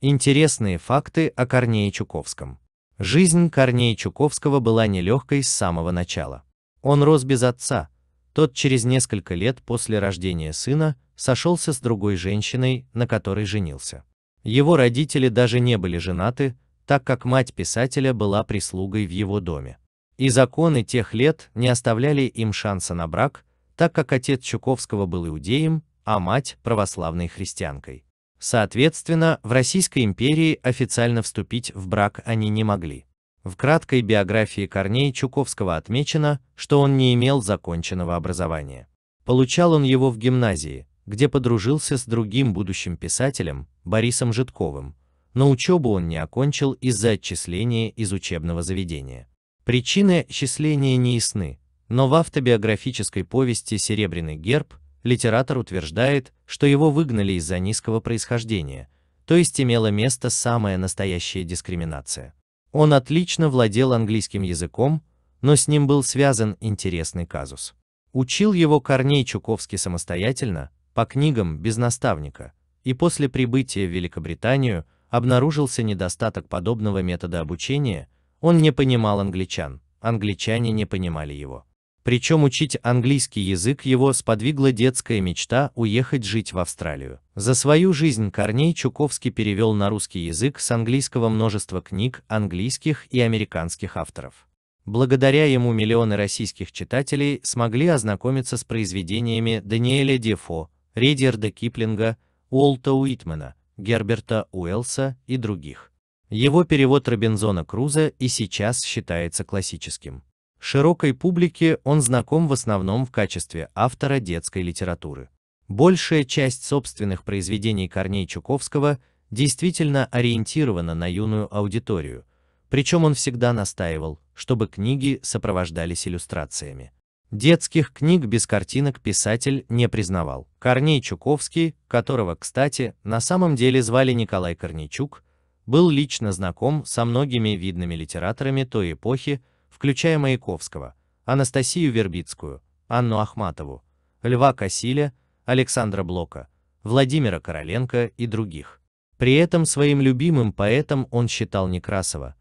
Интересные факты о Корнее Чуковском. Жизнь Корнея Чуковского была нелегкой с самого начала. Он рос без отца, тот через несколько лет после рождения сына сошелся с другой женщиной, на которой женился. Его родители даже не были женаты, так как мать писателя была прислугой в его доме. И законы тех лет не оставляли им шанса на брак, так как отец Чуковского был иудеем, а мать – православной христианкой. Соответственно, в Российской империи официально вступить в брак они не могли. В краткой биографии Корней Чуковского отмечено, что он не имел законченного образования. Получал он его в гимназии, где подружился с другим будущим писателем, Борисом Житковым, но учебу он не окончил из-за отчисления из учебного заведения. Причины отчисления не ясны, но в автобиографической повести «Серебряный герб» литератор утверждает, что его выгнали из-за низкого происхождения, то есть имела место самая настоящая дискриминация. Он отлично владел английским языком, но с ним был связан интересный казус. Учил его Корней Чуковский самостоятельно, по книгам, без наставника, и после прибытия в Великобританию обнаружился недостаток подобного метода обучения, он не понимал англичан, англичане не понимали его. Причем учить английский язык его сподвигла детская мечта уехать жить в Австралию. За свою жизнь Корней Чуковский перевел на русский язык с английского множество книг английских и американских авторов. Благодаря ему миллионы российских читателей смогли ознакомиться с произведениями Даниэля Дефо, Редиарда Киплинга, Уолта Уитмена, Герберта Уэлса и других. Его перевод Робинзона Круза и сейчас считается классическим. Широкой публике он знаком в основном в качестве автора детской литературы. Большая часть собственных произведений Корней Чуковского действительно ориентирована на юную аудиторию, причем он всегда настаивал, чтобы книги сопровождались иллюстрациями. Детских книг без картинок писатель не признавал. Корней Чуковский, которого, кстати, на самом деле звали Николай Корнейчук, был лично знаком со многими видными литераторами той эпохи, включая Маяковского, Анастасию Вербицкую, Анну Ахматову, Льва Косиля, Александра Блока, Владимира Короленко и других. При этом своим любимым поэтом он считал Некрасова,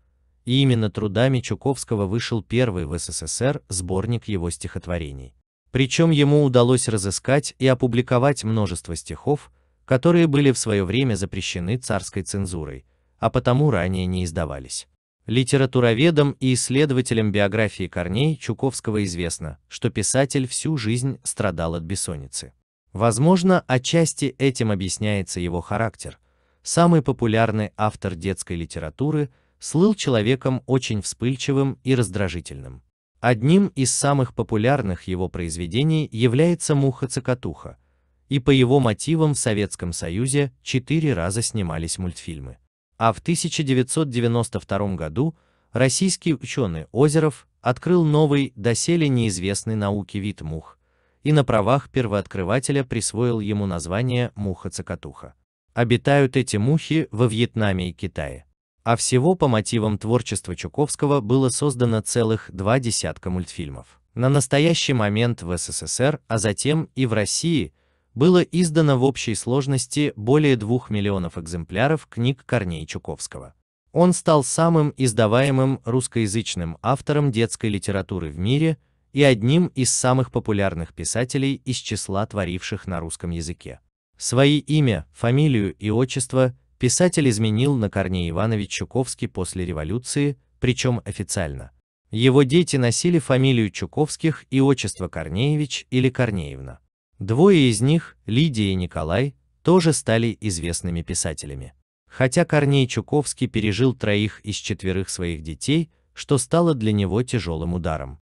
и именно трудами Чуковского вышел первый в СССР сборник его стихотворений. Причем ему удалось разыскать и опубликовать множество стихов, которые были в свое время запрещены царской цензурой, а потому ранее не издавались. Литературоведам и исследователям биографии корней Чуковского известно, что писатель всю жизнь страдал от бессонницы. Возможно, отчасти этим объясняется его характер. Самый популярный автор детской литературы слыл человеком очень вспыльчивым и раздражительным. Одним из самых популярных его произведений является «Муха-цокотуха», и по его мотивам в Советском Союзе четыре раза снимались мультфильмы а в 1992 году российский ученый Озеров открыл новый, доселе неизвестный науке вид мух, и на правах первооткрывателя присвоил ему название муха-цокотуха. Обитают эти мухи во Вьетнаме и Китае. А всего по мотивам творчества Чуковского было создано целых два десятка мультфильмов. На настоящий момент в СССР, а затем и в России, было издано в общей сложности более двух миллионов экземпляров книг Корней Чуковского. Он стал самым издаваемым русскоязычным автором детской литературы в мире и одним из самых популярных писателей из числа творивших на русском языке. Свои имя, фамилию и отчество писатель изменил на Корней Иванович Чуковский после революции, причем официально. Его дети носили фамилию Чуковских и отчество Корнеевич или Корнеевна. Двое из них, Лидия и Николай, тоже стали известными писателями. Хотя Корней Чуковский пережил троих из четверых своих детей, что стало для него тяжелым ударом.